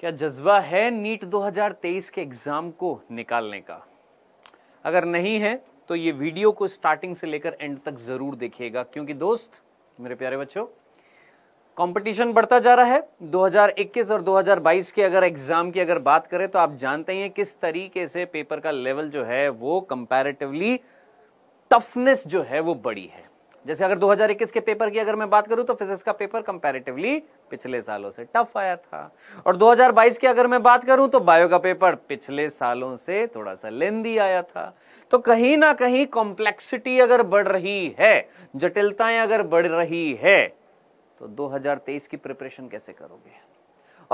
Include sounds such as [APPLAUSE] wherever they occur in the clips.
क्या जज्बा है नीट 2023 के एग्ज़ाम को निकालने का अगर नहीं है तो ये वीडियो को स्टार्टिंग से लेकर एंड तक ज़रूर देखिएगा क्योंकि दोस्त मेरे प्यारे बच्चों कंपटीशन बढ़ता जा रहा है 2021 और 2022 के अगर एग्ज़ाम की अगर बात करें तो आप जानते ही हैं किस तरीके से पेपर का लेवल जो है वो कंपैरेटिवली टफनेस जो है वो बड़ी है जैसे अगर 2021 के पेपर की अगर मैं बात करूं तो फिजिक्स का पेपर कंपैरेटिवली पिछले सालों से टफ आया था और 2022 की अगर मैं बात करूं तो बायो का पेपर पिछले सालों से थोड़ा सा लेंदी आया था तो कहीं ना कहीं कॉम्प्लेक्सिटी अगर बढ़ रही है जटिलताएं अगर बढ़ रही है तो 2023 की प्रिपरेशन कैसे करोगे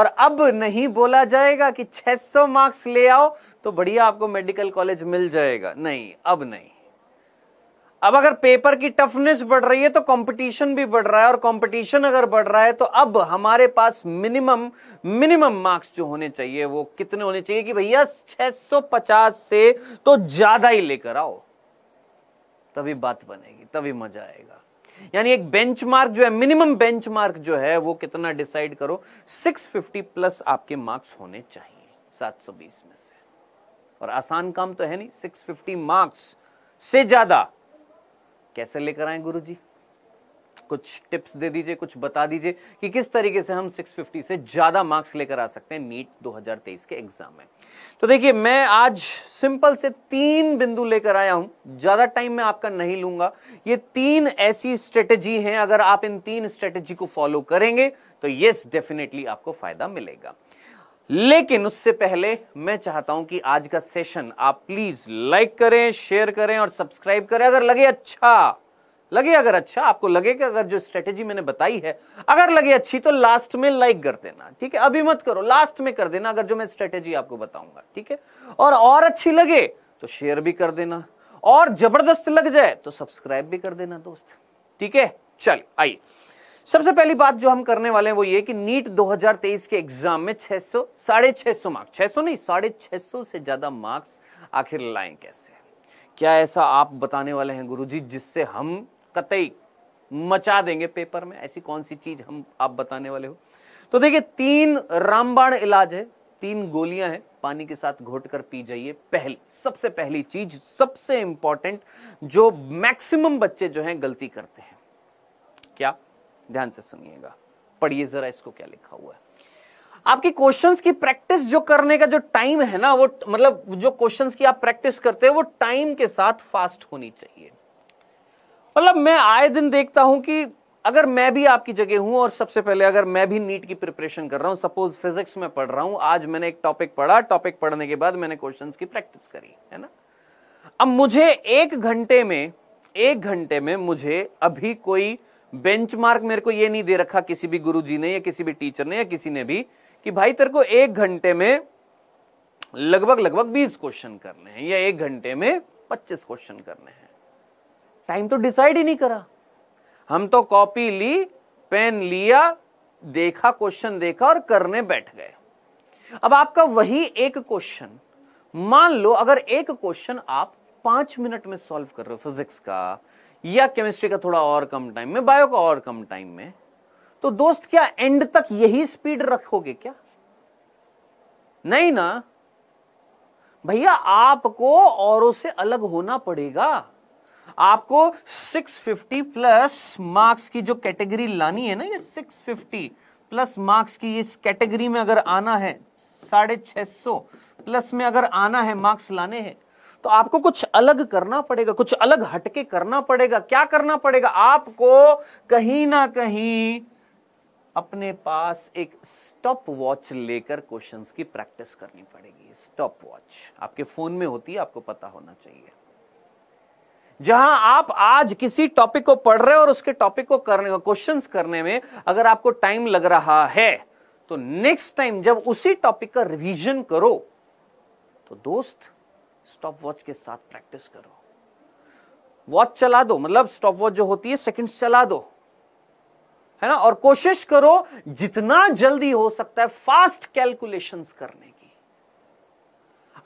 और अब नहीं बोला जाएगा कि 600 मार्क्स ले आओ तो बढ़िया आपको मेडिकल कॉलेज मिल जाएगा नहीं अब नहीं अब अगर पेपर की टफनेस बढ़ रही है तो कंपटीशन भी बढ़ रहा है और कंपटीशन अगर बढ़ रहा है तो अब हमारे पास मिनिमम मिनिमम मार्क्स जो होने चाहिए वो कितने होने चाहिए कि भैया 650 से तो ज्यादा ही लेकर आओ तभी बात बनेगी तभी मजा आएगा यानी एक बेंचमार्क जो है मिनिमम बेंचमार्क जो है वो कितना डिसाइड करो 650 प्लस आपके मार्क्स होने चाहिए 720 में से और आसान काम तो है नहीं 650 मार्क्स से ज्यादा कैसे लेकर आए गुरु जी कुछ टिप्स दे दीजिए कुछ बता दीजिए कि किस तरीके से हम 650 से ज़्यादा मार्क्स लेकर आ सकते हैं नीट 2023 के एग्जाम में तो देखिए मैं आज सिंपल से तीन बिंदु लेकर आया हूं ज़्यादा टाइम मैं आपका नहीं लूंगा ये तीन ऐसी स्ट्रेटेजी हैं अगर आप इन तीन स्ट्रेटेजी को फॉलो करेंगे तो यस डेफिनेटली आपको फायदा मिलेगा लेकिन उससे पहले मैं चाहता हूं कि आज का सेशन आप प्लीज लाइक करें शेयर करें और सब्सक्राइब करें अगर लगे अच्छा लगे अगर अच्छा आपको लगे कि अगर जो स्ट्रेटेजी मैंने बताई है अगर लगे अच्छी तो लास्ट में लाइक कर देना ठीक है अभी मत करो लास्ट में कर देना अगर जो मैं स्ट्रेटेजी आपको बताऊंगा ठीक है और और अच्छी लगे तो शेयर भी कर देना और जबरदस्त लग जाए तो सब्सक्राइब भी कर देना दोस्त ठीक है चल आइए सबसे पहली बात जो हम करने वाले हैं वो ये कि नीट 2023 के एग्जाम में 600 सौ साढ़े छह सौ मार्क्स 600 नहीं साढ़े 600 से ज़्यादा मार्क्स आखिर लाएं कैसे क्या ऐसा आप बताने वाले हैं गुरुजी जिससे हम कतई मचा देंगे पेपर में ऐसी कौन सी चीज़ हम आप बताने वाले हो तो देखिए तीन रामबाण इलाज है तीन गोलियां हैं पानी के साथ घोट कर पी जाइए पहली सबसे पहली चीज सबसे इंपॉर्टेंट जो मैक्सिमम बच्चे जो हैं गलती करते हैं क्या ध्यान से सुनिएगा पढ़िए जरा इसको क्या लिखा हुआ है आपकी क्वेश्चंस की प्रैक्टिस जो करने का जो टाइम है ना वो मतलब जो क्वेश्चंस की आप प्रैक्टिस करते हैं वो टाइम के साथ फास्ट होनी चाहिए मतलब मैं आए दिन देखता हूं कि अगर मैं भी आपकी जगह हूं और सबसे पहले अगर मैं भी नीट की प्रिपरेशन कर रहा हूं सपोज फिजिक्स में पढ़ रहा हूं आज मैंने एक टॉपिक पढ़ा टॉपिक पढ़ने के बाद मैंने क्वेश्चन की प्रैक्टिस करी है ना अब मुझे एक घंटे में एक घंटे में मुझे अभी कोई बेंचमार्क मेरे को ये नहीं दे रखा किसी भी गुरु जी ने या किसी भी टीचर ने या किसी ने भी कि भाई तेरे को एक घंटे में लगभग लगभग बीस क्वेश्चन करने हैं या एक घंटे में पच्चीस क्वेश्चन करने हैं टाइम तो डिसाइड ही नहीं करा हम तो कॉपी ली पेन लिया देखा क्वेश्चन देखा और करने बैठ गए अब आपका वही एक क्वेश्चन मान लो अगर एक क्वेश्चन आप पांच मिनट में सॉल्व कर रहे हो फिजिक्स का या केमिस्ट्री का थोड़ा और कम टाइम में बायो का और कम टाइम में तो दोस्त क्या एंड तक यही स्पीड रखोगे क्या नहीं ना भैया आपको औरों से अलग होना पड़ेगा आपको 650 प्लस मार्क्स की जो कैटेगरी लानी है ना ये 650 प्लस मार्क्स की इस कैटेगरी में अगर आना है साढ़े छह सौ प्लस में अगर आना है मार्क्स लाने हैं तो आपको कुछ अलग करना पड़ेगा कुछ अलग हटके करना पड़ेगा क्या करना पड़ेगा आपको कहीं ना कहीं अपने पास एक स्टॉप वॉच लेकर क्वेश्चंस की प्रैक्टिस करनी पड़ेगी स्टॉप वॉच आपके फोन में होती है आपको पता होना चाहिए जहां आप आज किसी टॉपिक को पढ़ रहे हो और उसके टॉपिक को करने क्वेश्चन करने में अगर आपको टाइम लग रहा है तो नेक्स्ट टाइम जब उसी टॉपिक का रिवीजन करो तो दोस्त स्टॉप वॉच के साथ प्रैक्टिस करो वॉच चला दो मतलब स्टॉप वॉच जो होती है सेकंड्स चला दो है ना और कोशिश करो जितना जल्दी हो सकता है फास्ट कैलकुलेशंस करने की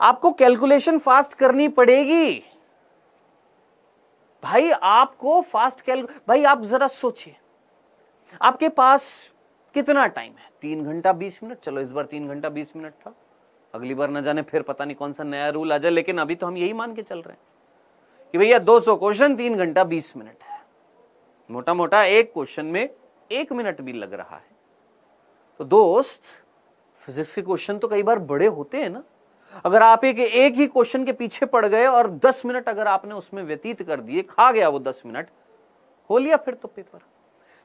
आपको कैलकुलेशन फास्ट करनी पड़ेगी भाई आपको फास्ट कैल भाई आप जरा सोचिए आपके पास कितना टाइम है तीन घंटा बीस मिनट चलो इस बार तीन घंटा बीस मिनट था अगली बार ना जाने फिर पता नहीं कौन सा नया रूल आ जाए लेकिन अभी तो हम यही मान के चल रहे हैं कि भैया 200 क्वेश्चन तीन घंटा 20 मिनट है मोटा मोटा एक क्वेश्चन में एक मिनट भी लग रहा है तो दोस्त फिजिक्स के क्वेश्चन तो कई बार बड़े होते हैं ना अगर आप एक एक ही क्वेश्चन के पीछे पड़ गए और दस मिनट अगर आपने उसमें व्यतीत कर दिए खा गया वो दस मिनट हो लिया फिर तो पेपर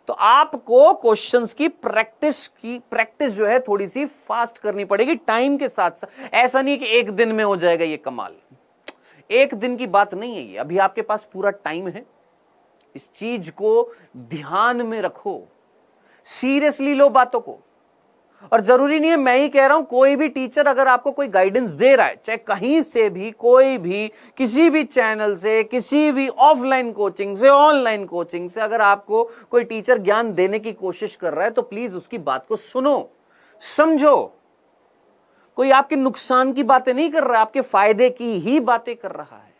तो आपको क्वेश्चंस की प्रैक्टिस की प्रैक्टिस जो है थोड़ी सी फास्ट करनी पड़ेगी टाइम के साथ साथ ऐसा नहीं कि एक दिन में हो जाएगा ये कमाल एक दिन की बात नहीं है ये अभी आपके पास पूरा टाइम है इस चीज को ध्यान में रखो सीरियसली लो बातों को और जरूरी नहीं है मैं ही कह रहा हूं कोई भी टीचर अगर आपको कोई गाइडेंस दे रहा है चाहे कहीं से भी कोई भी किसी भी चैनल से किसी भी ऑफलाइन कोचिंग से ऑनलाइन कोचिंग से अगर आपको कोई टीचर ज्ञान देने की कोशिश कर रहा है तो प्लीज उसकी बात को सुनो समझो कोई आपके नुकसान की बातें नहीं कर रहा आपके फायदे की ही बातें कर रहा है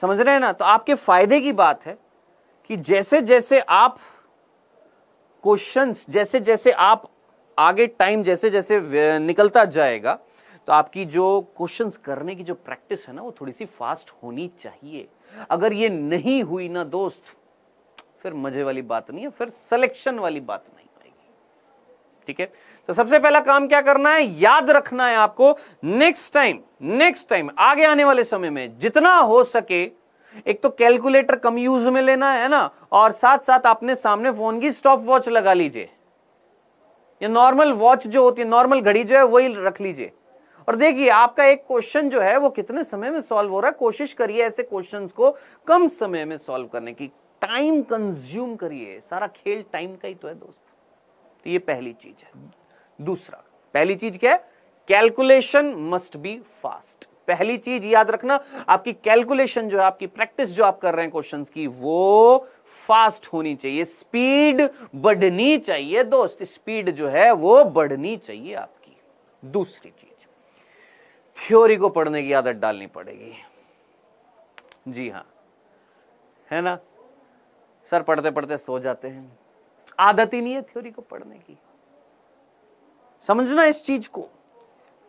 समझ रहे हैं ना तो आपके फायदे की बात है कि जैसे जैसे आप क्वेश्चंस जैसे जैसे आप आगे टाइम जैसे जैसे निकलता जाएगा तो आपकी जो क्वेश्चंस करने की जो प्रैक्टिस है ना वो थोड़ी सी फास्ट होनी चाहिए अगर ये नहीं हुई ना दोस्त फिर मजे वाली बात नहीं है फिर सिलेक्शन वाली बात नहीं आएगी ठीक है तो सबसे पहला काम क्या करना है याद रखना है आपको नेक्स्ट टाइम नेक्स्ट टाइम आगे आने वाले समय में जितना हो सके एक तो कैलकुलेटर कम यूज में लेना है ना और साथ साथ आपने सामने फोन की स्टॉप वॉच लगा लीजिए ये नॉर्मल वॉच जो होती है नॉर्मल घड़ी जो है वही रख लीजिए और देखिए आपका एक क्वेश्चन जो है वो कितने समय में सॉल्व हो रहा है कोशिश करिए ऐसे क्वेश्चन को कम समय में सॉल्व करने की टाइम कंज्यूम करिए सारा खेल टाइम का ही तो है दोस्त तो ये पहली चीज है दूसरा पहली चीज क्या है कैलकुलेशन मस्ट बी फास्ट पहली चीज याद रखना आपकी कैलकुलेशन जो है आपकी प्रैक्टिस जो आप कर रहे हैं क्वेश्चंस की वो फास्ट होनी चाहिए स्पीड बढ़नी चाहिए दोस्त स्पीड जो है वो बढ़नी चाहिए आपकी दूसरी चीज थ्योरी को पढ़ने की आदत डालनी पड़ेगी जी हाँ है ना सर पढ़ते पढ़ते सो जाते हैं आदत ही नहीं है थ्योरी को पढ़ने की समझना इस चीज को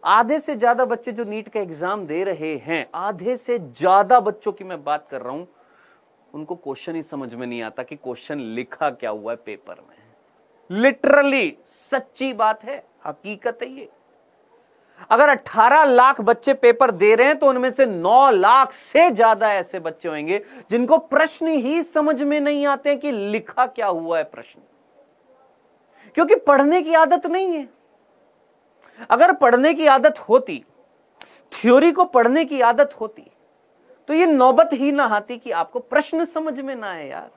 आधे से ज्यादा बच्चे जो नीट का एग्जाम दे रहे हैं आधे से ज्यादा बच्चों की मैं बात कर रहा हूं उनको क्वेश्चन ही समझ में नहीं आता कि क्वेश्चन लिखा क्या हुआ है पेपर में लिटरली सच्ची बात है हकीकत है ये अगर 18 लाख बच्चे पेपर दे रहे हैं तो उनमें से 9 लाख से ज्यादा ऐसे बच्चे होंगे जिनको प्रश्न ही समझ में नहीं आते कि लिखा क्या हुआ है प्रश्न क्योंकि पढ़ने की आदत नहीं है अगर पढ़ने की आदत होती थ्योरी को पढ़ने की आदत होती तो ये नौबत ही ना आती कि आपको प्रश्न समझ में ना आए यार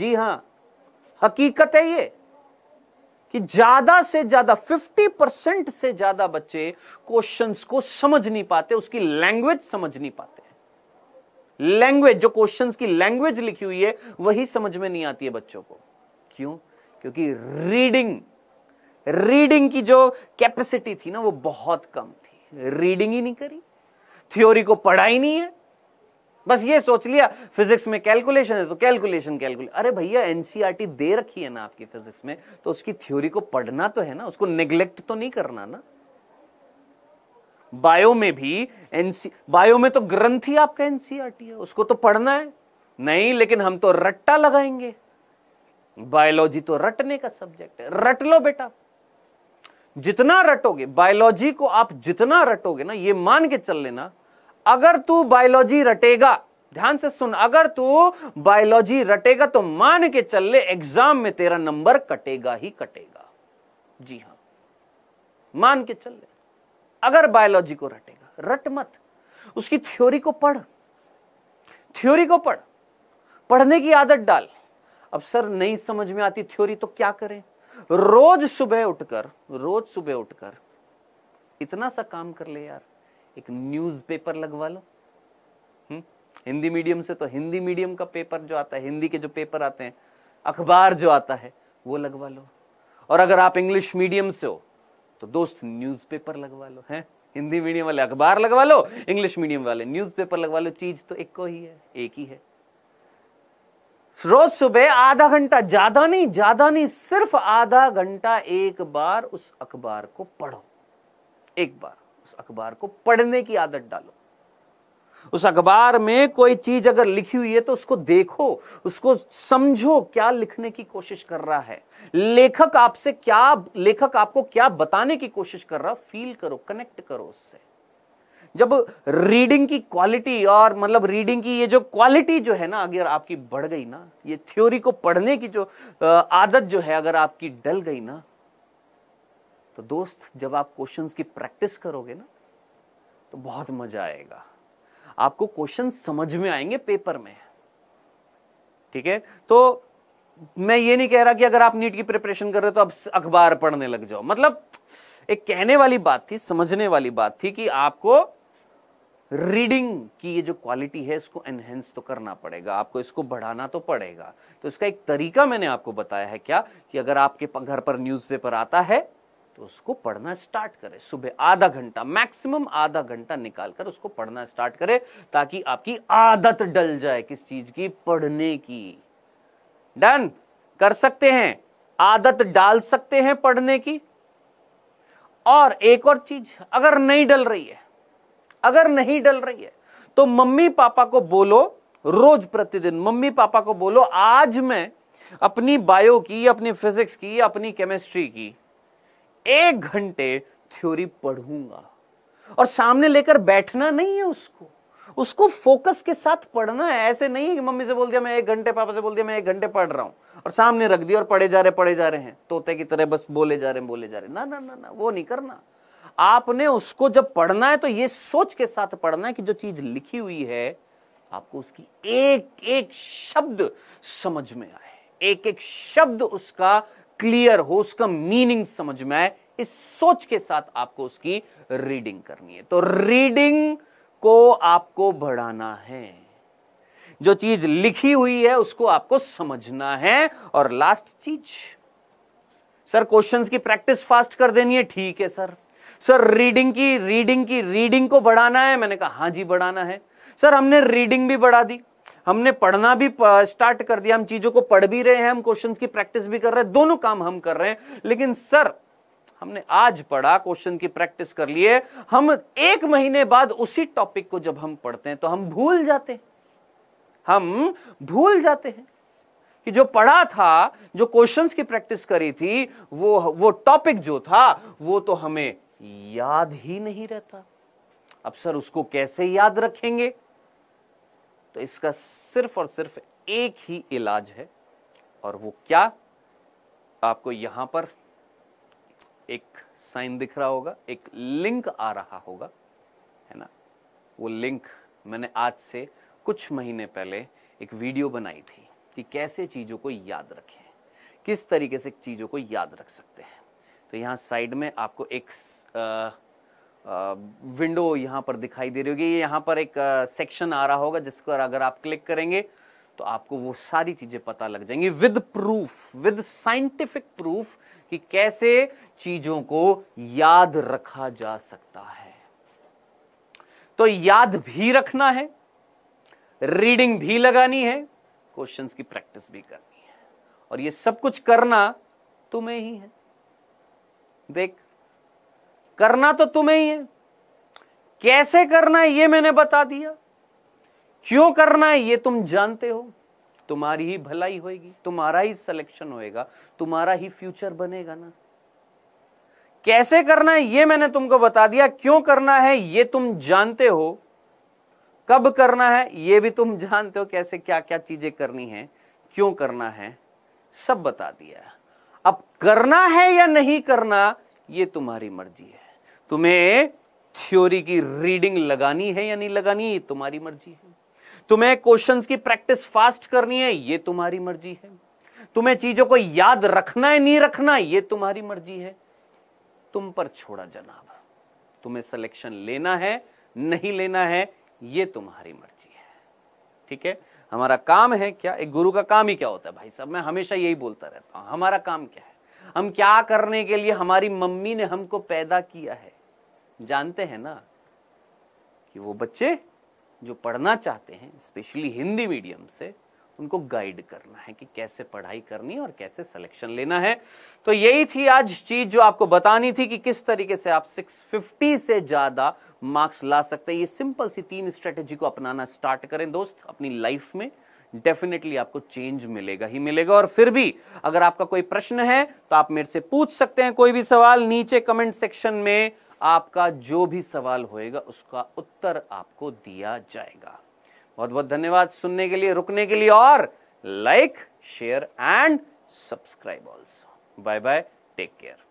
जी हां हकीकत है ये कि ज्यादा से ज्यादा 50 परसेंट से ज्यादा बच्चे क्वेश्चंस को समझ नहीं पाते उसकी लैंग्वेज समझ नहीं पाते लैंग्वेज जो क्वेश्चंस की लैंग्वेज लिखी हुई है वही समझ में नहीं आती है बच्चों को क्यों क्योंकि रीडिंग रीडिंग की जो कैपेसिटी थी ना वो बहुत कम थी रीडिंग ही नहीं करी थ्योरी को पढ़ा ही नहीं है बस ये सोच लिया फिजिक्स में कैलकुलेशन है तो कैलकुलेशन कैलकुलेशन अरे भैया एनसीईआरटी e दे रखी है ना आपकी फिजिक्स में तो उसकी थ्योरी को पढ़ना तो है ना उसको निग्लेक्ट तो नहीं करना ना बायो में भी एनसी बायो में तो ग्रंथ ही आपका एनसीईआरटी e है उसको तो पढ़ना है नहीं लेकिन हम तो रट्टा लगाएंगे बायोलॉजी तो रटने का सब्जेक्ट है रट लो बेटा जितना रटोगे बायोलॉजी को आप जितना रटोगे ना ये मान के चल लेना अगर तू बायोलॉजी रटेगा ध्यान से सुन अगर तू बायोलॉजी रटेगा तो मान के चल ले एग्जाम में तेरा नंबर कटेगा ही कटेगा जी हां मान के चल ले अगर बायोलॉजी को रटेगा रट मत उसकी थ्योरी को पढ़ थ्योरी को पढ़ पढ़ने की आदत डाल अब सर नहीं समझ में आती थ्योरी तो क्या करें रोज सुबह उठकर रोज सुबह उठकर इतना सा काम कर ले यार एक न्यूज़पेपर लगवा लो हम्म? हिंदी मीडियम से तो हिंदी मीडियम का पेपर जो आता है हिंदी के जो पेपर आते हैं अखबार जो आता है वो लगवा लो और अगर आप इंग्लिश मीडियम से हो तो दोस्त न्यूज़पेपर लगवा लो हैं हिंदी मीडियम वाले अखबार लगवा लो इंग्लिश मीडियम वाले न्यूज़पेपर लगवा लो चीज़ तो एक को ही है एक ही है रोज सुबह आधा घंटा ज्यादा नहीं ज्यादा नहीं सिर्फ आधा घंटा एक बार उस अखबार को पढ़ो एक बार उस अखबार को पढ़ने की आदत डालो उस अखबार में कोई चीज अगर लिखी हुई है तो उसको देखो उसको समझो क्या लिखने की कोशिश कर रहा है लेखक आपसे क्या लेखक आपको क्या बताने की कोशिश कर रहा फील करो कनेक्ट करो उससे जब रीडिंग की क्वालिटी और मतलब रीडिंग की ये जो क्वालिटी जो है ना अगर आपकी बढ़ गई ना ये थ्योरी को पढ़ने की जो आदत जो है अगर आपकी डल गई ना तो दोस्त जब आप क्वेश्चंस की प्रैक्टिस करोगे ना तो बहुत मजा आएगा आपको क्वेश्चन समझ में आएंगे पेपर में ठीक है तो मैं ये नहीं कह रहा कि अगर आप नीट की प्रिपरेशन कर रहे हो तो अब अखबार पढ़ने लग जाओ मतलब एक कहने वाली बात थी समझने वाली बात थी कि आपको रीडिंग की ये जो क्वालिटी है इसको एनहेंस तो करना पड़ेगा आपको इसको बढ़ाना तो पड़ेगा तो इसका एक तरीका मैंने आपको बताया है क्या कि अगर आपके घर पर न्यूज़पेपर आता है तो उसको पढ़ना स्टार्ट करें सुबह आधा घंटा मैक्सिमम आधा घंटा निकालकर उसको पढ़ना स्टार्ट करें ताकि आपकी आदत डल जाए किस चीज़ की पढ़ने की डन कर सकते हैं आदत डाल सकते हैं पढ़ने की और एक और चीज अगर नहीं डल रही है अगर नहीं डल रही है तो मम्मी पापा को बोलो रोज प्रतिदिन मम्मी पापा को बोलो आज मैं अपनी बायो की अपनी फिजिक्स की अपनी केमिस्ट्री की एक घंटे थ्योरी पढ़ूंगा और सामने लेकर बैठना नहीं है उसको उसको फोकस के साथ पढ़ना है ऐसे नहीं है कि मम्मी से बोल दिया मैं एक घंटे पापा से बोल दिया मैं एक घंटे पढ़ रहा हूं और सामने रख दिया और पढ़े जा रहे पढ़े जा रहे हैं तोते की तरह बस बोले जा रहे हैं बोले जा रहे हैं ना ना ना ना वो नहीं करना आपने उसको जब पढ़ना है तो ये सोच के साथ पढ़ना है कि जो चीज लिखी हुई है आपको उसकी एक एक शब्द समझ में आए एक एक शब्द उसका क्लियर हो उसका मीनिंग समझ में आए इस सोच के साथ आपको उसकी रीडिंग करनी है तो रीडिंग को आपको बढ़ाना है जो चीज लिखी हुई है उसको आपको समझना है और लास्ट चीज सर क्वेश्चंस की प्रैक्टिस फास्ट कर देनी है ठीक है सर सर रीडिंग की रीडिंग की रीडिंग को बढ़ाना है मैंने कहा हाँ जी बढ़ाना है सर हमने रीडिंग भी बढ़ा दी हमने पढ़ना भी स्टार्ट कर दिया हम चीज़ों को पढ़ भी रहे हैं हम क्वेश्चंस की प्रैक्टिस भी कर रहे हैं दोनों काम हम कर रहे हैं लेकिन सर हमने आज पढ़ा क्वेश्चन की प्रैक्टिस कर लिए हम एक महीने बाद उसी टॉपिक को जब हम पढ़ते हैं तो हम भूल जाते हैं हम भूल जाते हैं कि जो पढ़ा था जो क्वेश्चंस की प्रैक्टिस करी थी वो वो टॉपिक जो था वो तो हमें याद ही नहीं रहता अब सर उसको कैसे याद रखेंगे तो इसका सिर्फ और सिर्फ एक ही इलाज है और वो क्या आपको यहां पर एक साइन दिख रहा होगा एक लिंक आ रहा होगा है ना वो लिंक मैंने आज से कुछ महीने पहले एक वीडियो बनाई थी कि कैसे चीज़ों को याद रखें किस तरीके से चीज़ों को याद रख सकते हैं तो यहाँ साइड में आपको एक आ, आ, विंडो यहाँ पर दिखाई दे रही होगी यहाँ पर एक सेक्शन आ रहा होगा जिस पर अगर आप क्लिक करेंगे तो आपको वो सारी चीजें पता लग जाएंगी with proof with scientific proof कि कैसे चीजों को याद रखा जा सकता है तो याद भी रखना है रीडिंग भी लगानी है क्वेश्चंस की प्रैक्टिस भी करनी है और ये सब कुछ करना तुम्हें ही है देख करना तो तुम्हें ही है कैसे करना है ये मैंने बता दिया क्यों करना है ये तुम जानते हो तुम्हारी ही भलाई होगी तुम्हारा ही सिलेक्शन होएगा तुम्हारा ही फ्यूचर बनेगा ना कैसे करना है ये मैंने तुमको बता दिया क्यों करना है ये तुम जानते हो कब करना है ये भी तुम [LAUGHS] जानते हो कैसे क्या क्या चीजें करनी है क्यों करना है सब बता दिया अब करना है या नहीं करना ये तुम्हारी मर्जी है तुम्हें थ्योरी की रीडिंग लगानी है या नहीं लगानी ये तुम्हारी मर्जी है तुम्हें क्वेश्चंस की प्रैक्टिस फास्ट करनी है ये तुम्हारी मर्जी है तुम्हें चीजों को याद रखना है नहीं रखना ये तुम्हारी मर्जी है तुम पर छोड़ा जनाब तुम्हें सिलेक्शन लेना है नहीं लेना है ये तुम्हारी मर्जी है ठीक है हमारा काम है क्या एक गुरु का काम ही क्या होता है भाई साहब मैं हमेशा यही बोलता रहता हूँ हमारा काम क्या है हम क्या करने के लिए हमारी मम्मी ने हमको पैदा किया है जानते हैं ना कि वो बच्चे जो पढ़ना चाहते हैं स्पेशली हिंदी मीडियम से उनको गाइड करना है कि कैसे पढ़ाई करनी है और कैसे सिलेक्शन लेना है तो यही थी आज चीज जो आपको बतानी थी कि किस तरीके से आप 650 से ज्यादा मार्क्स ला सकते हैं ये सिंपल सी तीन स्ट्रेटेजी को अपनाना स्टार्ट करें दोस्त अपनी लाइफ में डेफिनेटली आपको चेंज मिलेगा ही मिलेगा और फिर भी अगर आपका कोई प्रश्न है तो आप मेरे से पूछ सकते हैं कोई भी सवाल नीचे कमेंट सेक्शन में आपका जो भी सवाल होएगा उसका उत्तर आपको दिया जाएगा बहुत बहुत धन्यवाद सुनने के लिए रुकने के लिए और like share and subscribe also bye bye take care